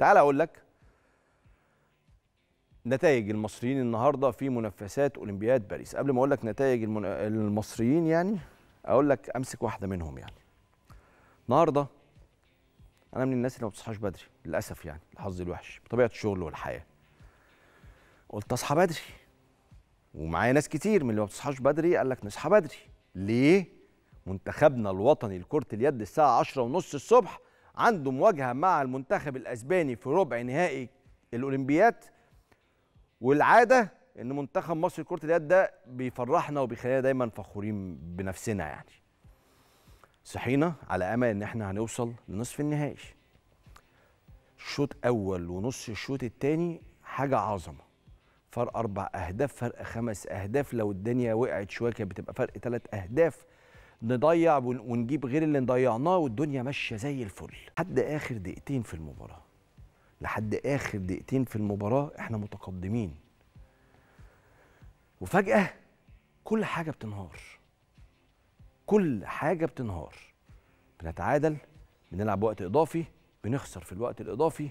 تعال اقول لك نتائج المصريين النهارده في منافسات اولمبياد باريس قبل ما اقول لك نتائج المن... المصريين يعني اقول لك امسك واحده منهم يعني النهارده انا من الناس اللي ما بتصحاش بدري للاسف يعني الحظ الوحش بطبيعه الشغل والحياه قلت اصحى بدري ومعايا ناس كتير من اللي ما بتصحاش بدري قال لك نصحى بدري ليه منتخبنا الوطني لكره اليد الساعه 10:30 ونص الصبح عنده مواجهه مع المنتخب الاسباني في ربع نهائي الاولمبيات والعاده ان منتخب مصر كرة اليد ده بيفرحنا وبيخلينا دايما فخورين بنفسنا يعني صحينا على امل ان احنا هنوصل لنصف النهائي شوط اول ونص الشوط الثاني حاجه عظمه فرق اربع اهداف فرق خمس اهداف لو الدنيا وقعت شويه كانت بتبقى فرق ثلاث اهداف نضيع ونجيب غير اللي ضيعناه والدنيا ماشيه زي الفل لحد اخر دقيقتين في المباراه لحد اخر دقيقتين في المباراه احنا متقدمين وفجاه كل حاجه بتنهار كل حاجه بتنهار بنتعادل بنلعب وقت اضافي بنخسر في الوقت الاضافي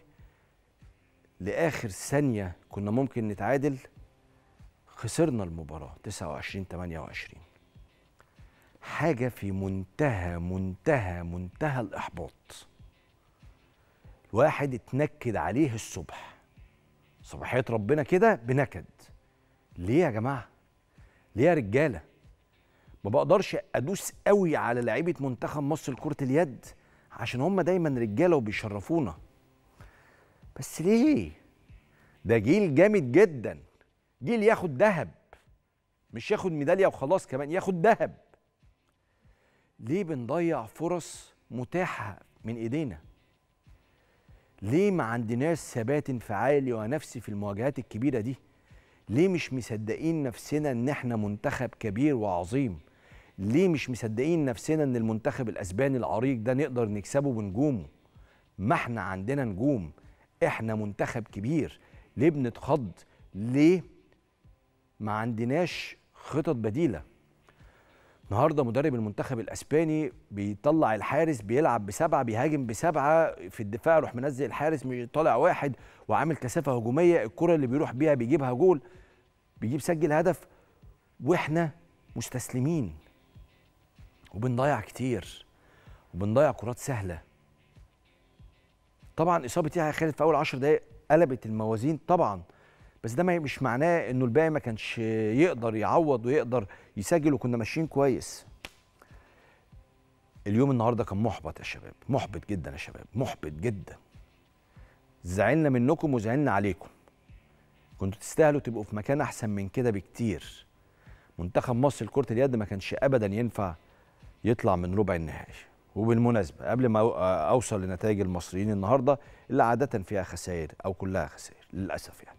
لاخر ثانيه كنا ممكن نتعادل خسرنا المباراه 29 28 حاجه في منتهى منتهى منتهى الاحباط الواحد اتنكد عليه الصبح صباحيه ربنا كده بنكد ليه يا جماعه ليه يا رجاله ما بقدرش ادوس قوي على لعيبه منتخب مصر لكره اليد عشان هم دايما رجاله وبيشرفونا بس ليه ده جيل جامد جدا جيل ياخد ذهب مش ياخد ميداليه وخلاص كمان ياخد ذهب ليه بنضيع فرص متاحه من ايدينا ليه ما عندناش ثبات انفعالي ونفسي في المواجهات الكبيره دي ليه مش مصدقين نفسنا ان احنا منتخب كبير وعظيم ليه مش مصدقين نفسنا ان المنتخب الاسباني العريق ده نقدر نكسبه بنجومه ما احنا عندنا نجوم احنا منتخب كبير ليه بنتخض ليه ما عندناش خطط بديله النهارده مدرب المنتخب الاسباني بيطلع الحارس بيلعب بسبعه بيهاجم بسبعه في الدفاع يروح منزل الحارس طالع واحد وعامل كثافه هجوميه الكره اللي بيروح بيها بيجيبها جول بيجيب سجل هدف واحنا مستسلمين وبنضيع كتير وبنضيع كرات سهله طبعا اصابه يحيى خالد في اول 10 دقائق قلبت الموازين طبعا بس ده مش معناه انه الباقي ما كانش يقدر يعوض ويقدر يسجل وكنا ماشيين كويس اليوم النهارده كان محبط يا شباب محبط جدا يا شباب محبط جدا زعلنا منكم وزعلنا عليكم كنتوا تستاهلوا تبقوا في مكان احسن من كده بكتير منتخب مصر لكره اليد ما كانش ابدا ينفع يطلع من ربع النهائي وبالمناسبه قبل ما اوصل لنتائج المصريين النهارده اللي عاده فيها خسائر او كلها خسائر للاسف يعني